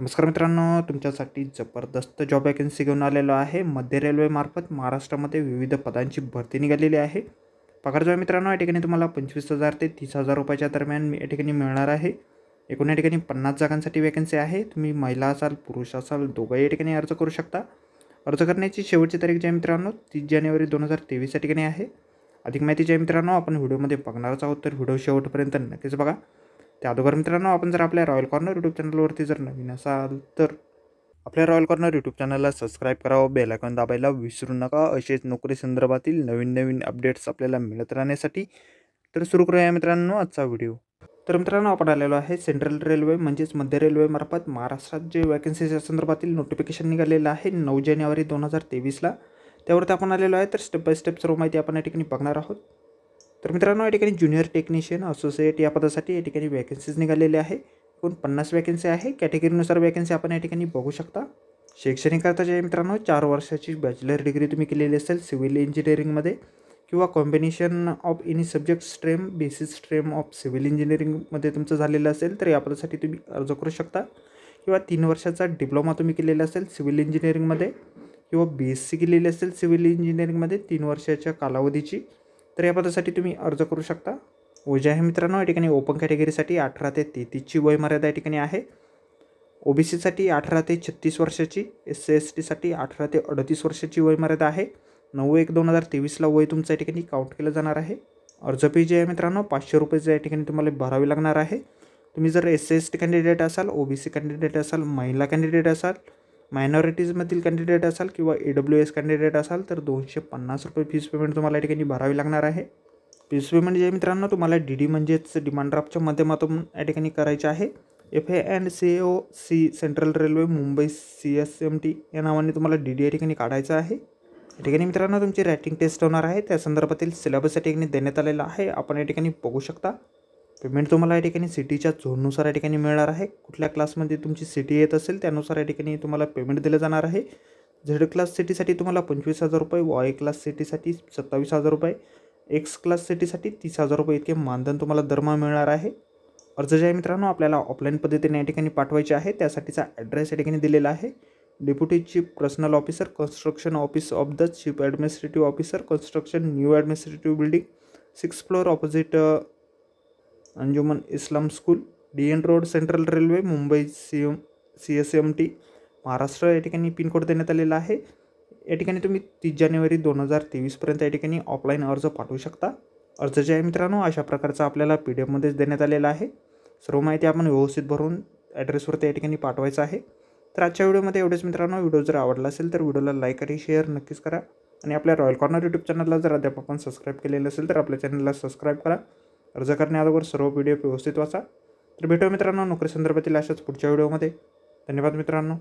नमस्कार मित्रांनो तुमच्यासाठी जबरदस्त जॉब वॅकन्सी घेऊन आलेलो आहे मध्य रेल्वेमार्फत महाराष्ट्रामध्ये विविध पदांची भरती निघालेली आहे पगार जो आहे मित्रांनो या ठिकाणी तुम्हाला पंचवीस हजार ते तीस हजार रुपयाच्या दरम्यान या ठिकाणी मिळणार आहे एकूण या ठिकाणी पन्नास जागांसाठी वॅकन्सी आहे तुम्ही महिला असाल पुरुष असाल दोघं या ठिकाणी अर्ज करू शकता अर्ज करण्याची शेवटची तारीख जी आहे मित्रांनो तीस जानेवारी दोन हजार तेवीस या ठिकाणी आहे अधिक माहिती जी मित्रांनो आपण व्हिडिओमध्ये बघणारच आहोत तर व्हिडिओ शेवटपर्यंत नक्कीच बघा त्या अगोदर मित्रांनो आपण जर आपल्या रॉयल कॉर्नर यूट्यूब चॅनलवरती जर नवीन असाल तर आपल्या रॉयल कॉर्नर यूट्यूब चॅनलला सबस्क्राईब करावं आयकॉन दाबायला विसरू नका असेच नोकरी संदर्भातील नवीन नवीन अपडेट्स आपल्याला मिळत राहण्यासाठी तर सुरू करूया मित्रांनो आजचा व्हिडिओ तर मित्रांनो आपण आलेलो आहे सेंट्रल रेल्वे म्हणजेच मध्य रेल्वेमार्फत महाराष्ट्रात जे वॅकन्सीच्या संदर्भातील नोटिफिकेशन निघालेलं आहे नऊ जानेवारी दोन हजार तेवीसला त्यावरती आपण आलेलो आहे तर स्टेप बाय स्टेप सर्व माहिती आपण या ठिकाणी बघणार आहोत तर मित्रांनो या ठिकाणी ज्युनियर टेक्निशियन असोसिएट या पदासाठी या ठिकाणी वॅकन्सीज निघालेल्या आहे एकूण पन्नास वॅकन्सी आहे कॅटेगरीनुसार वॅकन्सी आपण या ठिकाणी बघू शकता शैक्षणिकरता जे मित्रांनो चार वर्षाची बॅचलर डिग्री तुम्ही केलेली असेल सिव्हिल इंजिनिअरिंगमध्ये किंवा combination of any subject stream basis stream of civil इंजिनिअरिंगमध्ये तुमचं झालेलं असेल तर या पदासाठी तुम्ही अर्ज करू शकता किंवा तीन वर्षाचा डिप्लोमा तुम्ही केलेला असेल सिव्हिल इंजिनिअरिंगमध्ये किंवा बी एस सी केलेली असेल सिव्हिल इंजिनिअरिंगमध्ये तीन वर्षाच्या कालावधीची तर या पदासाठी तुम्ही अर्ज करू शकता व जे आहे मित्रांनो या ठिकाणी ओपन कॅटेगरीसाठी अठरा ते तेहतीसची वयमर्यादा या ठिकाणी आहे सीसाठी अठरा ते छत्तीस वर्षाची एस सी एस टीसाठी अठरा ते अडतीस वर्षाची वयमर्यादा आहे नऊ एक दोन हजार तेवीसला वय तुमचं या ठिकाणी काउंट केलं जाणार आहे अर्ज फी जे आहे मित्रांनो पाचशे रुपये या ठिकाणी तुम्हाला भरावी लागणार आहे तुम्ही जर S C S T candidate असाल ओ बी सी कॅन्डिडेट असाल महिला कॅन्डिडेट असाल मायनॉरिटीजमधील कॅन्डिडेट असाल किंवा ए डब्ल्यू एस कॅन्डिडेट असाल तर दोनशे पन्नास रुपये फीस पेमेंट तुम्हाला या ठिकाणी भरावी लागणार आहे फीस पेमेंट जे मित्रांनो तुम्हाला डी डी म्हणजेच डिमांड ड्राफ्टच्या माध्यमातून या ठिकाणी करायचे आहे F A and C O C central railway Mumbai C S M T या नावाने तुम्हाला डी डी या ठिकाणी काढायचं आहे या ठिकाणी मित्रांनो तुमची रॅटिंग टेस्ट होणार आहे त्या संदर्भातील सिलेबस या ठिकाणी देण्यात आलेला आहे आपण या ठिकाणी बघू शकता पेमेंट तुम्हाला या ठिकाणी सिटीच्या झोननुसार या ठिकाणी मिळणार आहे कुठल्या क्लासमध्ये तुमची सिटी येत असेल त्यानुसार या ठिकाणी तुम्हाला पेमेंट दिलं जाणार आहे झेड क्लास सिटीसाठी तुम्हाला पंचवीस हजार रुपये वाय क्लास सिटीसाठी सत्तावीस हजार रुपये एक्स क्लास सिटीसाठी तीस हजार रुपये इतके मानधन तुम्हाला दरमहा मिळणार आहे अर्ज जे आहे मित्रांनो आपल्याला ऑफलाईन पद्धतीने या ठिकाणी पाठवायचे आहे त्यासाठीचा ॲड्रेस या ठिकाणी दिलेला आहे deputy chief personnel officer construction office of the chief administrative officer construction new administrative building six floor opposite Anjuman Islam school D N road central railway Mumbai C M C S M T Maharashtra या ठिकाणी pin code देण्यात आलेला आहे या ठिकाणी तुम्ही तीस जानेवारी दोन हजार तेवीसपर्यंत या ठिकाणी ऑफलाईन अर्ज पाठवू शकता अर्ज जे आहे मित्रांनो अशा प्रकारचा आपल्याला पी डी एफमध्येच देण्यात आलेला आहे सर्व माहिती आपण व्यवस्थित भरून ॲड्रेसवरती या ठिकाणी पाठवायचं आहे तर आजच्या व्हिडिओमध्ये एवढेच मित्रांनो व्हिडिओ जर आवडला असेल तर व्हिडिओला लाईक आणि शेअर नक्कीच करा आणि आपल्या रॉयल कॉर्नर यूट्यूब चॅनलला जर अद्याप आपण सबस्क्राईब केलेलं असेल तर आपल्या चॅनलला सबस्क्राईब करा अर्ज करण्याअगोदर सर्व व्हिडिओ व्यवस्थित वाचा तर भेटू मित्रांनो नोकरी संदर्भातील अशाच पुढच्या व्हिडिओमध्ये धन्यवाद मित्रांनो